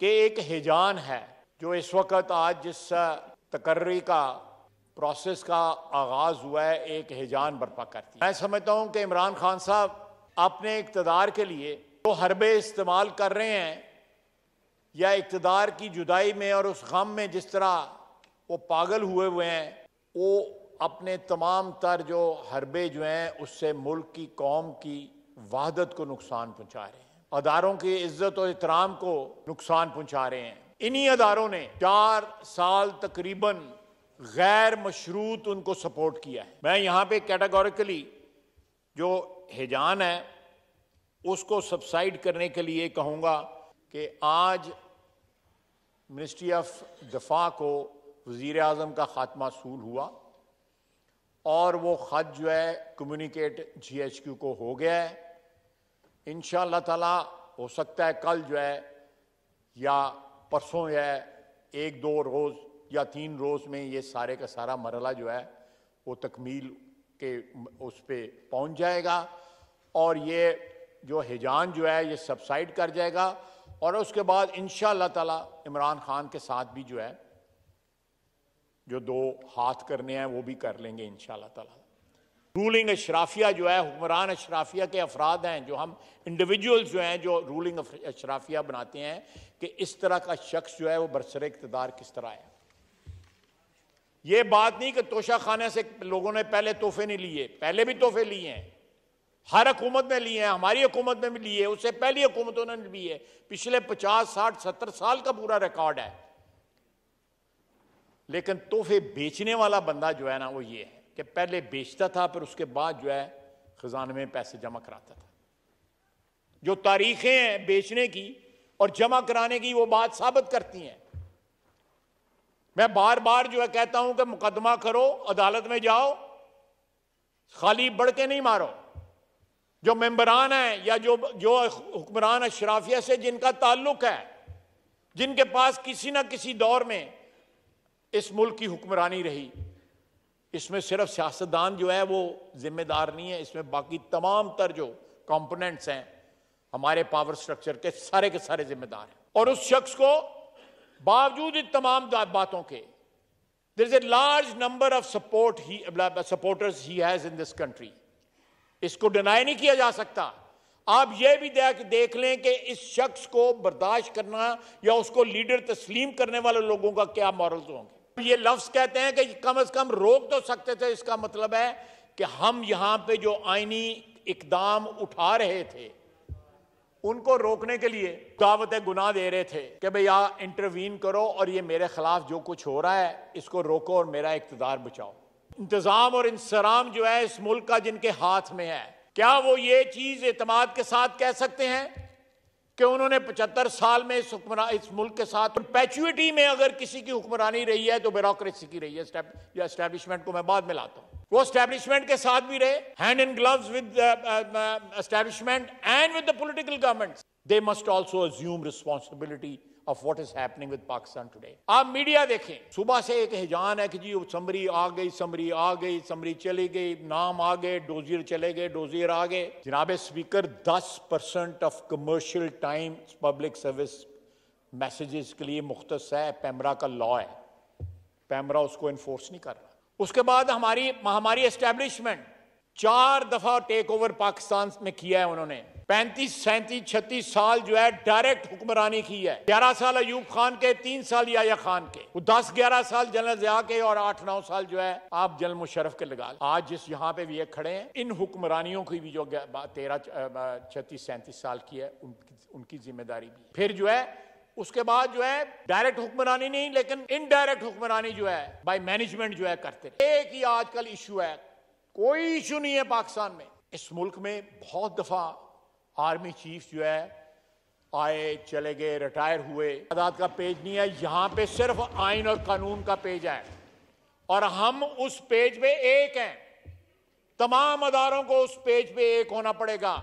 कि एक हिजान है जो इस वक्त आज जिस तकर्री का प्रोसेस का आगाज़ हुआ है एक हिजान बर्पा करती मैं समझता हूँ कि इमरान खान साहब अपने इकतदार के लिए जो तो हरबे इस्तेमाल कर रहे हैं या इकतदार की जुदाई में और उस गम में जिस तरह वो पागल हुए हुए हैं वो अपने तमाम तर जो हरबे जो हैं उससे मुल्क की कौम की वहादत को नुकसान पहुँचा रहे हैं अदारों की इज्जत और एहतराम को नुकसान पहुंचा रहे हैं इन्हीं अदारों ने चार साल तकरीबन गैर मशरूत उनको सपोर्ट किया है मैं यहाँ पे कैटेगोरिकली जो हिजान है उसको सबसाइड करने के लिए कहूँगा कि आज मिनिस्ट्री ऑफ दफा को वज़ी अजम का ख़ात्मा सूल हुआ और वो ख़त जो है कम्युनिकेट जी एच क्यू को हो गया है इन तला हो सकता है कल जो है या परसों जो है एक दो रोज़ या तीन रोज़ में ये सारे का सारा मरला जो है वो तकमील के उस पर पहुँच जाएगा और ये जो हिजान जो है ये सबसाइड कर जाएगा और उसके बाद इन ताला इमरान खान के साथ भी जो है जो दो हाथ करने हैं वो भी कर लेंगे इन ताला रूलिंग अशराफिया जो है हुक्मरान अशराफिया के अफराद हैं जो हम इंडिविजुअल्स जो हैं जो रूलिंग अशराफिया बनाते हैं कि इस तरह का शख्स जो है वो बरसर इकतदार किस तरह है ये बात नहीं कि तोशा खाना से लोगों ने पहले तोहफे नहीं लिए पहले भी तोहफे लिए हैं हर हुकूमत में लिए हैं हमारी हुकूमत में भी लिए उससे पहली हुकूमतों ने लिए पिछले पचास साठ सत्तर साल का पूरा रिकॉर्ड है लेकिन तोहफे बेचने वाला बंदा जो है ना वो ये है कि पहले बेचता था फिर उसके बाद जो है ख़जाने में पैसे जमा कराता था जो तारीखें हैं बेचने की और जमा कराने की वो बात साबित करती हैं मैं बार बार जो है कहता हूं कि मुकदमा करो अदालत में जाओ खाली बढ़ के नहीं मारो जो मेंबरान है या जो जो हुक्मरान अशराफिया से जिनका ताल्लुक है जिनके पास किसी ना किसी दौर में इस मुल्क की हुक्मरानी रही इसमें सिर्फ सियासतदान जो है वो जिम्मेदार नहीं है इसमें बाकी तमाम तर जो कंपोनेंट्स हैं हमारे पावर स्ट्रक्चर के सारे के सारे जिम्मेदार हैं और उस शख्स को बावजूद इन तमाम बातों के there is a large number of support ही supporters he has in this country इसको डिनाई नहीं किया जा सकता आप यह भी देख देख लें कि इस शख्स को बर्दाश्त करना या उसको लीडर तस्लीम करने वाले लोगों का क्या मॉरल्स होंगे ये लफ्ज कहते हैं कि कम अज कम रोक तो सकते थे इसका मतलब है कि हम यहां पे जो आईनी इकदाम उठा रहे थे उनको रोकने के लिए दावत गुना दे रहे थे कि भाई यहाँ इंटरवीन करो और ये मेरे खिलाफ जो कुछ हो रहा है इसको रोको और मेरा इकतदार बचाओ इंतजाम और इंसराम जो है इस मुल्क का जिनके हाथ में है क्या वो ये चीज एतमाद के साथ कह सकते हैं कि उन्होंने पचहत्तर साल में इस हुक्मरान इस मुल्क के साथ पैचुएटी में अगर किसी की हुक्मरानी रही है तो ब्यूरोक्रेसी की रही है एस्टेब्लिशमेंट को मैं बाद में लाता हूँ वो स्टैब्लिशमेंट के साथ भी रहे hand in gloves with establishment and with the political governments they must also assume responsibility of what is happening with Pakistan today आप मीडिया देखें सुबह से एक हिजान है कि जी समरी आ गई समरी आ गई समरी चली गई नाम आ गए डोजियर चले गए डोजियर आ गए जनाब speaker 10 percent of commercial time public service messages के लिए मुख्त है पैमरा का लॉ है पैमरा उसको इन्फोर्स नहीं कर रहा उसके बाद हमारी हमारी एस्टेब्लिशमेंट चार दफा टेक ओवर पाकिस्तान में किया है उन्होंने पैंतीस सैंतीस छत्तीस साल जो है डायरेक्ट हुक्मरानी की है ग्यारह साल अयूब खान के तीन साल याया खान के वो दस ग्यारह साल जनरल जया के और आठ नौ साल जो है आप जल मुशरफ के लगा आज जिस यहाँ पे भी खड़े हैं इन हुक्मरानियों की भी जो तेरह छत्तीस सैंतीस साल की है उनकी उनकी जिम्मेदारी भी फिर जो है उसके बाद जो है डायरेक्ट हुक्मरानी नहीं लेकिन इनडायरेक्ट हुक्मरानी जो है बाय मैनेजमेंट जो है करते रहे एक ही आजकल इशू है कोई इशू नहीं है पाकिस्तान में इस मुल्क में बहुत दफा आर्मी चीफ जो है आए चले गए रिटायर हुए आदात का पेज नहीं है यहाँ पे सिर्फ आइन और कानून का पेज है और हम उस पेज पे एक हैं तमाम अदारों को उस पेज पे एक होना पड़ेगा